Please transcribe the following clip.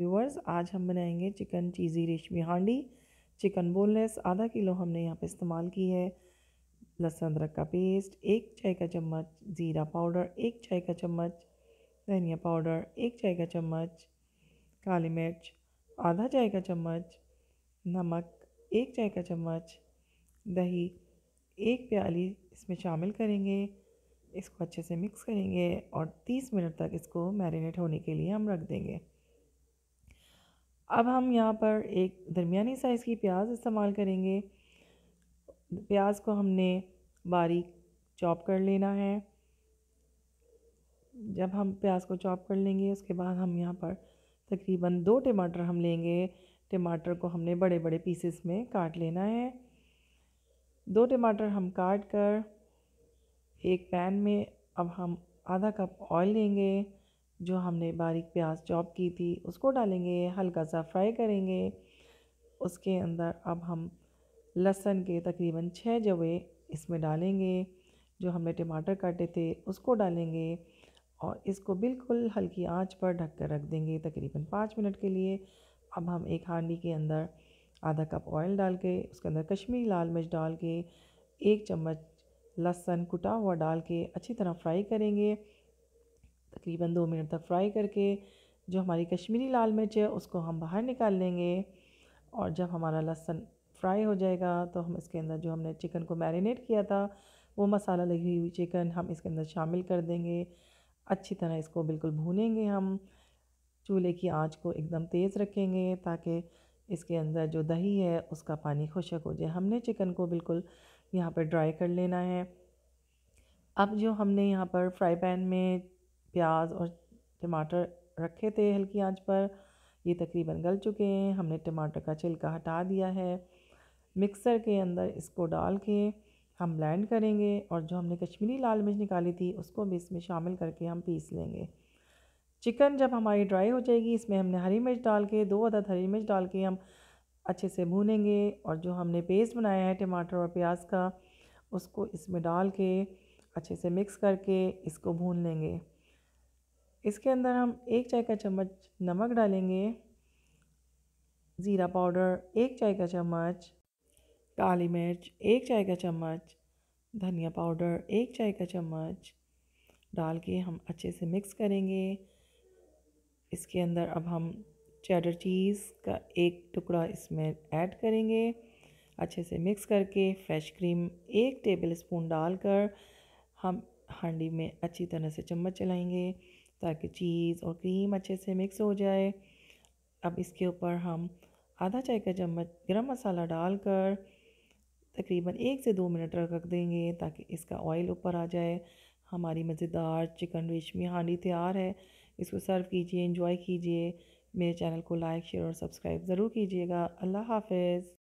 viewers आज हम बनाएंगे चिकन चीज़ी रेशमी हांडी चिकन बोनलेस आधा किलो हमने यहाँ पे इस्तेमाल की है लहसुन अदरक का पेस्ट एक चाय का चम्मच ज़ीरा पाउडर एक चाय का चम्मच धनिया पाउडर एक चाय का चम्मच काली मिर्च आधा चाय का चम्मच नमक एक चाय का चम्मच दही एक प्याली इसमें शामिल करेंगे इसको अच्छे से मिक्स करेंगे और 30 मिनट तक इसको मैरिनेट होने के लिए हम रख देंगे अब हम यहाँ पर एक दरमिया साइज़ की प्याज इस्तेमाल करेंगे प्याज को हमने बारीक चॉप कर लेना है जब हम प्याज को चॉप कर लेंगे उसके बाद हम यहाँ पर तकरीबन दो टमाटर हम लेंगे टमाटर को हमने बड़े बड़े पीसेस में काट लेना है दो टमाटर हम काट कर एक पैन में अब हम आधा कप ऑयल लेंगे जो हमने बारीक प्याज चॉप की थी उसको डालेंगे हल्का सा फ्राई करेंगे उसके अंदर अब हम लहसुन के तकरीबन छः जवे इसमें डालेंगे जो हमने टमाटर काटे थे उसको डालेंगे और इसको बिल्कुल हल्की आंच पर ढक कर रख देंगे तकरीबन पाँच मिनट के लिए अब हम एक हांडी के अंदर आधा कप ऑयल डाल के उसके अंदर कश्मीरी लाल मिर्च डाल के एक चम्मच लहसुन कुटा हुआ डाल के अच्छी तरह फ्राई करेंगे तकरीबन दो मिनट तक फ्राई करके जो हमारी कश्मीरी लाल मिर्च है उसको हम बाहर निकाल लेंगे और जब हमारा लहसन फ्राई हो जाएगा तो हम इसके अंदर जो हमने चिकन को मैरिनेट किया था वो मसाला लगी हुई चिकन हम इसके अंदर शामिल कर देंगे अच्छी तरह इसको बिल्कुल भूनेंगे हम चूल्हे की आंच को एकदम तेज़ रखेंगे ताकि इसके अंदर जो दही है उसका पानी खुशक हो जाए हमने चिकन को बिल्कुल यहाँ पर ड्राई कर लेना है अब जो हमने यहाँ पर फ्राई पैन में प्याज और टमाटर रखे थे हल्की आंच पर ये तकरीबन गल चुके हैं हमने टमाटर का छिलका हटा दिया है मिक्सर के अंदर इसको डाल के हम ब्लेंड करेंगे और जो हमने कश्मीरी लाल मिर्च निकाली थी उसको भी इसमें शामिल करके हम पीस लेंगे चिकन जब हमारी ड्राई हो जाएगी इसमें हमने हरी मिर्च डाल के दो अदद हरी मिर्च डाल के हम अच्छे से भूनेंगे और जो हमने पेस्ट बनाया है टमाटर और प्याज का उसको इसमें डाल के अच्छे से मिक्स करके इसको भून लेंगे इसके अंदर हम एक चाय का चम्मच नमक डालेंगे ज़ीरा पाउडर एक चाय का चम्मच काली मिर्च एक चाय का चम्मच धनिया पाउडर एक चाय का चम्मच डाल के हम अच्छे से मिक्स करेंगे इसके अंदर अब हम चेडर चीज़ का एक टुकड़ा इसमें ऐड करेंगे अच्छे से मिक्स करके फ्रेश क्रीम एक टेबल स्पून डालकर हम हांडी में अच्छी तरह से चम्मच चलाएंगे ताकि चीज़ और क्रीम अच्छे से मिक्स हो जाए अब इसके ऊपर हम आधा चाय का चम्मच गरम मसाला डालकर तकरीबन एक से दो मिनट रख देंगे ताकि इसका ऑयल ऊपर आ जाए हमारी मज़ेदार चिकन रेशमी हांडी तैयार है इसको सर्व कीजिए इंजॉय कीजिए मेरे चैनल को लाइक शेयर और सब्सक्राइब ज़रूर कीजिएगा अल्लाह हाफिज़